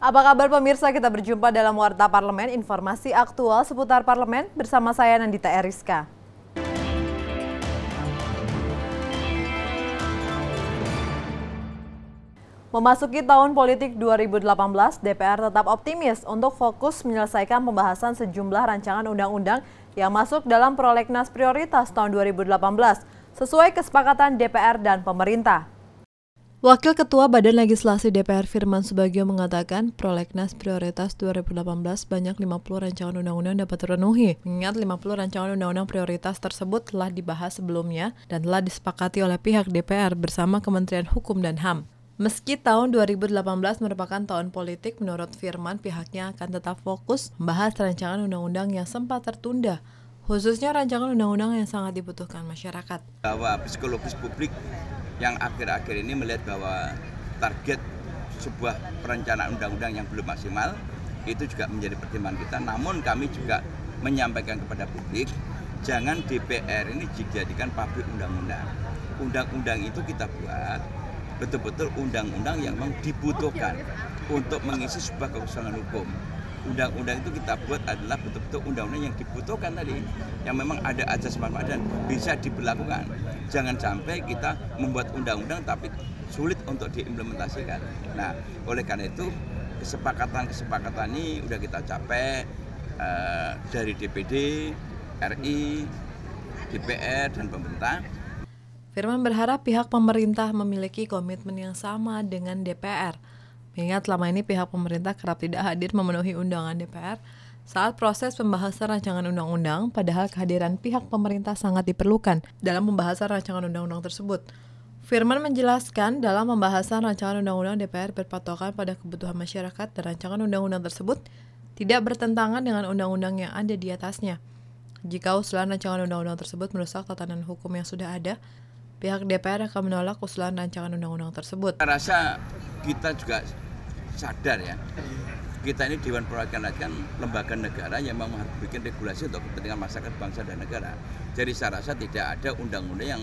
Apa kabar pemirsa? Kita berjumpa dalam Warta Parlemen, informasi aktual seputar parlemen bersama saya Nandita Eriska. Memasuki tahun politik 2018, DPR tetap optimis untuk fokus menyelesaikan pembahasan sejumlah rancangan undang-undang yang masuk dalam prolegnas prioritas tahun 2018 sesuai kesepakatan DPR dan pemerintah. Wakil Ketua Badan Legislasi DPR Firman Subagio mengatakan prolegnas prioritas 2018 banyak 50 rancangan undang-undang dapat terpenuhi. Mengingat 50 rancangan undang-undang prioritas tersebut telah dibahas sebelumnya dan telah disepakati oleh pihak DPR bersama Kementerian Hukum dan HAM. Meski tahun 2018 merupakan tahun politik, menurut Firman pihaknya akan tetap fokus membahas rancangan undang-undang yang sempat tertunda khususnya rancangan undang-undang yang sangat dibutuhkan masyarakat. Bahwa psikologis publik yang akhir-akhir ini melihat bahwa target sebuah perencanaan undang-undang yang belum maksimal itu juga menjadi pertimbangan kita. Namun kami juga menyampaikan kepada publik jangan DPR ini dijadikan pabrik undang-undang. Undang-undang itu kita buat betul-betul undang-undang yang memang dibutuhkan oh, iya. untuk mengisi sebuah kekosongan hukum undang-undang itu kita buat adalah betul-betul undang-undang yang dibutuhkan tadi yang memang ada ajas manfaat dan bisa diberlakukan jangan sampai kita membuat undang-undang tapi sulit untuk diimplementasikan nah oleh karena itu kesepakatan-kesepakatan ini udah kita capai uh, dari DPD, RI, DPR dan pemerintah Firman berharap pihak pemerintah memiliki komitmen yang sama dengan DPR mengingat selama ini pihak pemerintah kerap tidak hadir memenuhi undangan DPR saat proses pembahasan rancangan undang-undang, padahal kehadiran pihak pemerintah sangat diperlukan dalam pembahasan rancangan undang-undang tersebut. Firman menjelaskan dalam pembahasan rancangan undang-undang DPR berpatokan pada kebutuhan masyarakat dan rancangan undang-undang tersebut tidak bertentangan dengan undang-undang yang ada di atasnya. Jika usulan rancangan undang-undang tersebut merusak tatanan hukum yang sudah ada, pihak DPR akan menolak usulan rancangan undang-undang tersebut. Saya rasa kita juga sadar ya kita ini Dewan Perwakilan Rakyat lembaga negara yang memang harus bikin regulasi untuk kepentingan masyarakat bangsa dan negara. Jadi saya rasa tidak ada undang-undang yang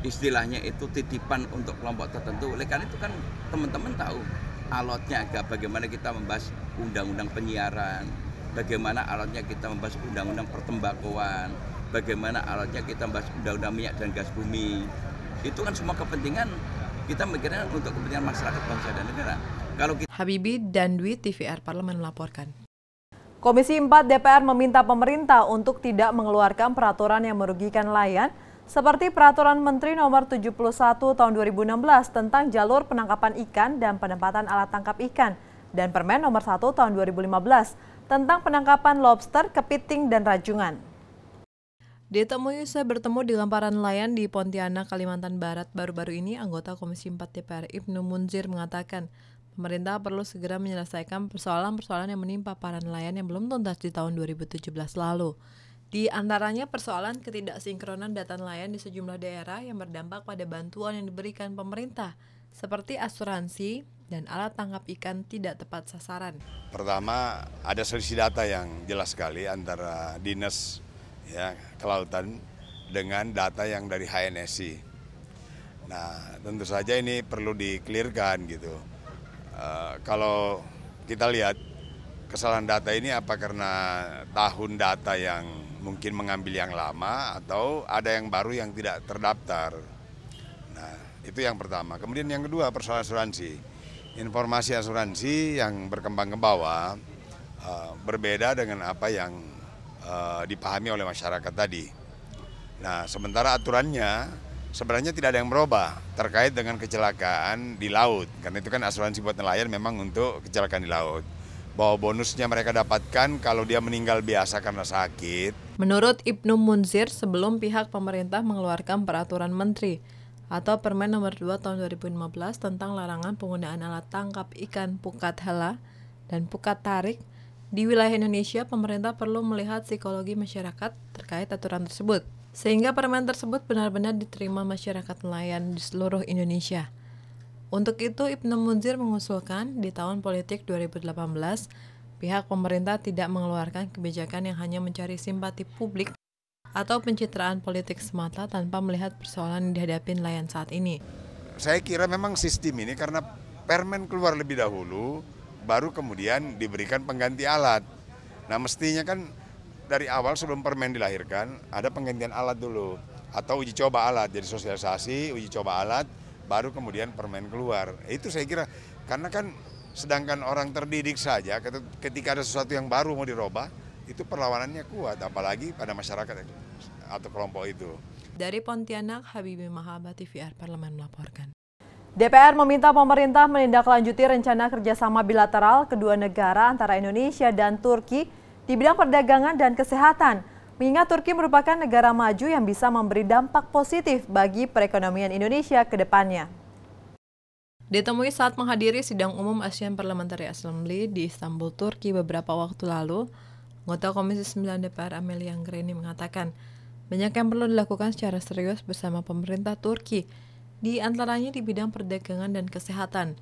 istilahnya itu titipan untuk kelompok tertentu. Oleh karena itu kan teman-teman tahu alotnya agak bagaimana kita membahas undang-undang penyiaran, bagaimana alotnya kita membahas undang-undang pertembakuan bagaimana alotnya kita membahas undang-undang minyak dan gas bumi. Itu kan semua kepentingan kita mikirnya untuk kepentingan masyarakat bangsa dan negara. Kalau kita... Habibi dan Dwi TVR Parlemen melaporkan. Komisi 4 DPR meminta pemerintah untuk tidak mengeluarkan peraturan yang merugikan layan, seperti peraturan Menteri Nomor 71 Tahun 2016 tentang jalur penangkapan ikan dan penempatan alat tangkap ikan dan Permen Nomor 1 Tahun 2015 tentang penangkapan lobster, kepiting, dan rajungan. Ditemui usai bertemu di lamparan nelayan di Pontianak, Kalimantan Barat baru-baru ini, anggota Komisi 4 DPR Ibnu Munzir mengatakan, pemerintah perlu segera menyelesaikan persoalan-persoalan yang menimpa para nelayan yang belum tuntas di tahun 2017 lalu. Di antaranya persoalan ketidaksinkronan data nelayan di sejumlah daerah yang berdampak pada bantuan yang diberikan pemerintah, seperti asuransi dan alat tangkap ikan tidak tepat sasaran. Pertama, ada selisih data yang jelas sekali antara dinas ya kelautan dengan data yang dari HNSI. Nah, tentu saja ini perlu dikelirkan gitu. Uh, kalau kita lihat kesalahan data ini apa karena tahun data yang mungkin mengambil yang lama atau ada yang baru yang tidak terdaftar. Nah, itu yang pertama. Kemudian yang kedua persoalan asuransi. Informasi asuransi yang berkembang ke bawah uh, berbeda dengan apa yang Eh, dipahami oleh masyarakat tadi. Nah, sementara aturannya sebenarnya tidak ada yang berubah terkait dengan kecelakaan di laut. Karena itu kan asuransi buat nelayan memang untuk kecelakaan di laut. Bahwa bonusnya mereka dapatkan kalau dia meninggal biasa karena sakit. Menurut Ibnu Munzir, sebelum pihak pemerintah mengeluarkan peraturan menteri, atau Permen Nomor 2 Tahun 2015 tentang larangan penggunaan alat tangkap ikan pukat hela dan pukat tarik di wilayah Indonesia, pemerintah perlu melihat psikologi masyarakat terkait aturan tersebut, sehingga permen tersebut benar-benar diterima masyarakat nelayan di seluruh Indonesia. Untuk itu, Ibnu Munzir mengusulkan di tahun politik 2018, pihak pemerintah tidak mengeluarkan kebijakan yang hanya mencari simpati publik atau pencitraan politik semata tanpa melihat persoalan yang dihadapi nelayan saat ini. Saya kira memang sistem ini karena permen keluar lebih dahulu, baru kemudian diberikan pengganti alat. Nah mestinya kan dari awal sebelum permen dilahirkan ada penggantian alat dulu atau uji coba alat jadi sosialisasi uji coba alat baru kemudian permen keluar itu saya kira karena kan sedangkan orang terdidik saja ketika ada sesuatu yang baru mau dirubah itu perlawanannya kuat apalagi pada masyarakat atau kelompok itu dari Pontianak Habibie Mahabat TVR Parlemen melaporkan DPR meminta pemerintah menindaklanjuti rencana kerjasama bilateral kedua negara antara Indonesia dan Turki di bidang perdagangan dan kesehatan, mengingat Turki merupakan negara maju yang bisa memberi dampak positif bagi perekonomian Indonesia ke depannya. Ditemui saat menghadiri sidang umum ASEAN Parliamentary Assembly di Istanbul, Turki beberapa waktu lalu, anggota Komisi 9 DPR Amelia Anggreni mengatakan, banyak yang perlu dilakukan secara serius bersama pemerintah Turki, di antaranya di bidang perdagangan dan kesehatan.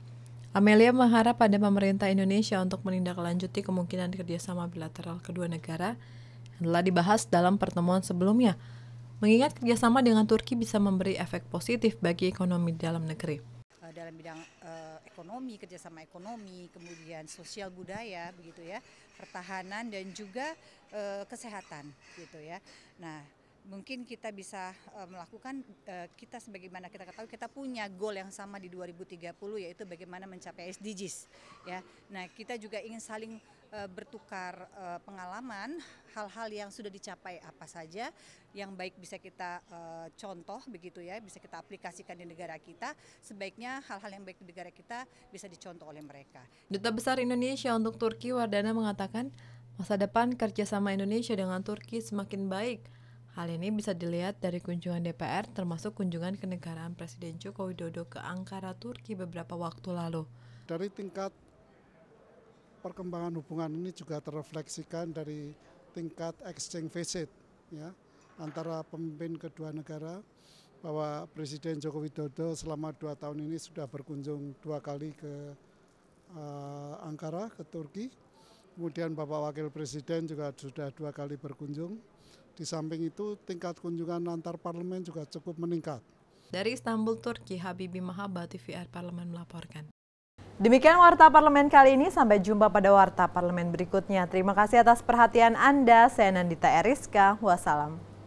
Amelia mengharap pada pemerintah Indonesia untuk menindaklanjuti kemungkinan kerjasama bilateral kedua negara yang telah dibahas dalam pertemuan sebelumnya, mengingat kerjasama dengan Turki bisa memberi efek positif bagi ekonomi dalam negeri. Eh, dalam bidang uh, ekonomi, kerjasama ekonomi, kemudian sosial budaya, begitu ya, pertahanan dan juga uh, kesehatan, gitu ya. Nah, mungkin kita bisa eh, melakukan eh, kita sebagaimana kita ketahui kita punya goal yang sama di 2030 yaitu bagaimana mencapai SDGs ya. Nah, kita juga ingin saling eh, bertukar pengalaman hal-hal yang sudah dicapai apa saja yang baik bisa kita contoh begitu ya, bisa kita aplikasikan di negara kita. Sebaiknya hal-hal yang baik di negara kita bisa dicontoh oleh mereka. Duta Besar Indonesia untuk Turki Wardana mengatakan, masa depan kerjasama Indonesia dengan Turki semakin baik Hal ini bisa dilihat dari kunjungan DPR termasuk kunjungan kenegaraan Presiden Joko Widodo ke Ankara, Turki beberapa waktu lalu. Dari tingkat perkembangan hubungan ini juga terrefleksikan dari tingkat exchange visit ya antara pemimpin kedua negara bahwa Presiden Joko Widodo selama dua tahun ini sudah berkunjung dua kali ke uh, Ankara ke Turki Kemudian Bapak Wakil Presiden juga sudah dua kali berkunjung. Di samping itu tingkat kunjungan antar parlemen juga cukup meningkat. Dari Istanbul, Turki, Habibi Mahaba, TVR Parlemen melaporkan. Demikian Warta Parlemen kali ini, sampai jumpa pada Warta Parlemen berikutnya. Terima kasih atas perhatian Anda, saya Nandita Eriska, wassalam.